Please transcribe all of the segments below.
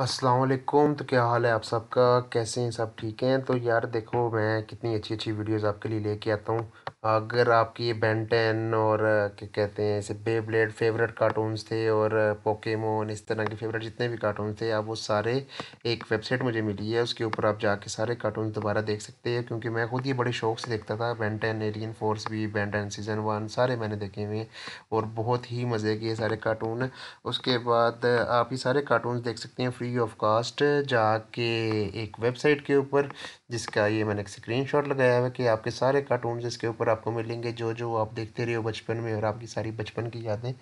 अस्सलाम वालेकुम तो क्या हाल है आप सबका कैसे हैं सब ठीक हैं तो यार देखो मैं कितनी अच्छी अच्छी वीडियोस आपके लिए लेके आता हूँ अगर आपकी बेंटेन और क्या कहते हैं जैसे ब्लेड फेवरेट कार्टून्स थे और पोकेमोन इस तरह के फेवरेट जितने भी कार्टून थे आप वो सारे एक वेबसाइट मुझे मिली है उसके ऊपर आप जाके सारे कार्टून दोबारा देख सकते हैं क्योंकि मैं खुद ये बड़े शौक से देखता था बेंटेन एलियन फोर्स भी बेंटेन सीजन वन सारे मैंने देखे हुए हैं और बहुत ही मज़े के सारे कार्टून उसके बाद आप ये सारे कार्टून देख सकते हैं फ्री ऑफ कास्ट जाके एक वेबसाइट के ऊपर जिसका ये मैंने शॉट लगाया हुआ कि आपके सारे कार्टून इसके ऊपर आपको मिलेंगे जो जो आप देखते रहे हो बचपन में और आपकी सारी बचपन की यादें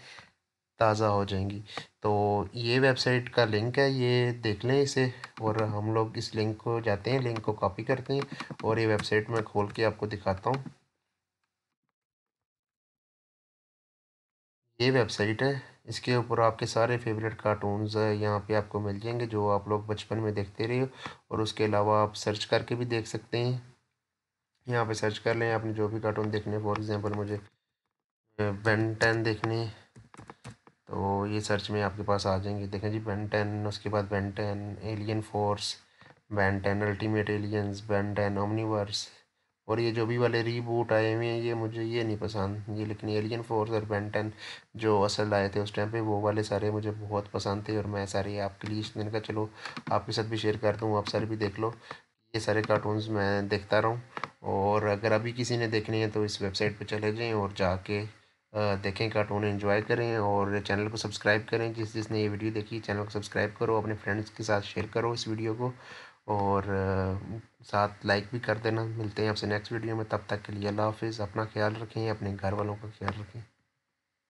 ताज़ा हो जाएंगी तो ये वेबसाइट का लिंक है ये देख लें इसे और हम लोग इस लिंक को जाते हैं लिंक को कॉपी करते हैं और ये वेबसाइट मैं खोल के आपको दिखाता हूँ ये वेबसाइट है इसके ऊपर आपके सारे फेवरेट कार्टून्स यहाँ पे आपको मिल जाएंगे जो आप लोग बचपन में देखते रहे हो और उसके अलावा आप सर्च करके भी देख सकते हैं यहाँ पे सर्च कर लें आपने जो भी कार्टून देखने फॉर एग्जांपल मुझे बेन टेन देखने तो ये सर्च में आपके पास आ जाएंगे देखें जी बेन टेन उसके बाद Ben Ten alien force Ben Ten ultimate aliens Ben Ten Omniverse और ये जो भी वाले रीबूट आए हुए हैं ये मुझे ये नहीं पसंद ये लेकिन एलियन फोर्स और बेंटन जो असल आए थे उस टाइम पे वो वाले सारे मुझे बहुत पसंद थे और मैं सारे आपके लिए मैंने का चलो आपके साथ भी शेयर करता हूँ आप सारे भी देख लो ये सारे कार्टून्स मैं देखता रहा और अगर अभी किसी ने देखने हैं तो इस वेबसाइट पर चले जाएँ और जाके देखें कार्टून इन्जॉय करें और चैनल को सब्सक्राइब करें जिस जिसने ये वीडियो देखी चैनल को सब्सक्राइब करो अपने फ्रेंड्स के साथ शेयर करो इस वीडियो को और साथ लाइक भी कर देना मिलते हैं आपसे नेक्स्ट वीडियो में तब तक के लिए अल्लाह हाफिज़ अपना ख्याल रखें अपने घर वालों का ख्याल रखें